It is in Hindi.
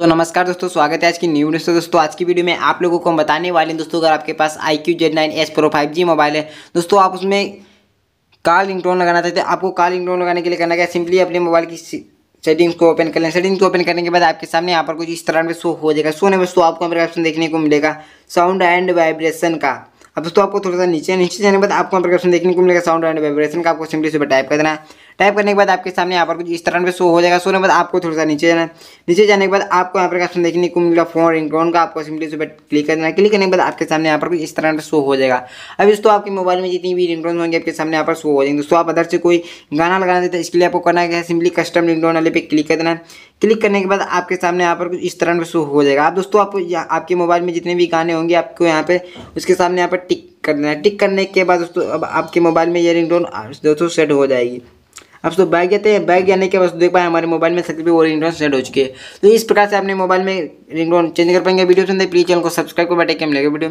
सो नमस्कार दोस्तों स्वागत है आज की न्यू न्यूज दोस्तों आज की वीडियो में आप लोगों को हम बताने वाले हैं दोस्तों अगर आपके पास iQOO Z nine S pro five G mobile है दोस्तों आप उसमें कार रिंगटोन लगाना चाहते हैं आपको कार रिंगटोन लगाने के लिए करना क्या सिंपली अपने मोबाइल की सेटिंग्स को ओपन कर लें सेटिंग्स को ओपन करने के बाद आपके सामने यहाँ पर कुछ इस तरह में शो हो जाएगा शो नहीं में शो आपको ऑप्शन देखने को मिलेगा साउंड एंड वाइब्रेशन का अब दोस्तों आपको थोड़ा सा नीचे नीचे जाने के बाद आपको ऑप्शन देखने को मिलेगा साउंड एंड वाइब्रेशन का आपको सिंपली से टाइप कर देना है टाइप करने के बाद आपके सामने यहाँ पर कुछ इस तरह पे शो हो जाएगा शो के बाद आपको थोड़ा सा नीचे जाना है नीचे जाने के बाद आपको यहाँ पर ऑप्शन देखने को मिलेगा फोन रिंगटोन का आपको सिंपली उस पर क्लिक कर है क्लिक करने के बाद आपके सामने यहाँ पर कुछ इस तरह पर शो हो जाएगा अब दोस्तों आपके मोबाइल में जितनी भी रिंगटोन होंगे आपके सामने यहाँ पर शो हो जाएंगे दोस्तों आप अदर से कोई गाना लगाना देते इसके लिए आपको करना क्या है सिंपली कस्टम रिंगटोन वाले पे क्लिक कर देना है क्लिक करने के बाद आपके सामने यहाँ पर कुछ इस तरह से शो हो जाएगा आप दोस्तों आप आपके मोबाइल में जितने भी गाने होंगे आपको यहाँ पे उसके सामने यहाँ पर टिक कर देना है टिक करने के बाद दोस्तों अब आपके मोबाइल में ये रिंगटोन दोस्तों सेट हो जाएगी आप तो बैग जाते हैं बैग जाने के बाद तो देख पाए हमारे मोबाइल में सक्सेसफुल और रिंगटोन सेट हो चुकी है तो इस प्रकार से अपने मोबाइल में रिंगटोन चेंज कर पाएंगे वीडियो सुनते प्लीज चैनल को सब्सक्राइब कर बैठे कैम लगे वीडियो में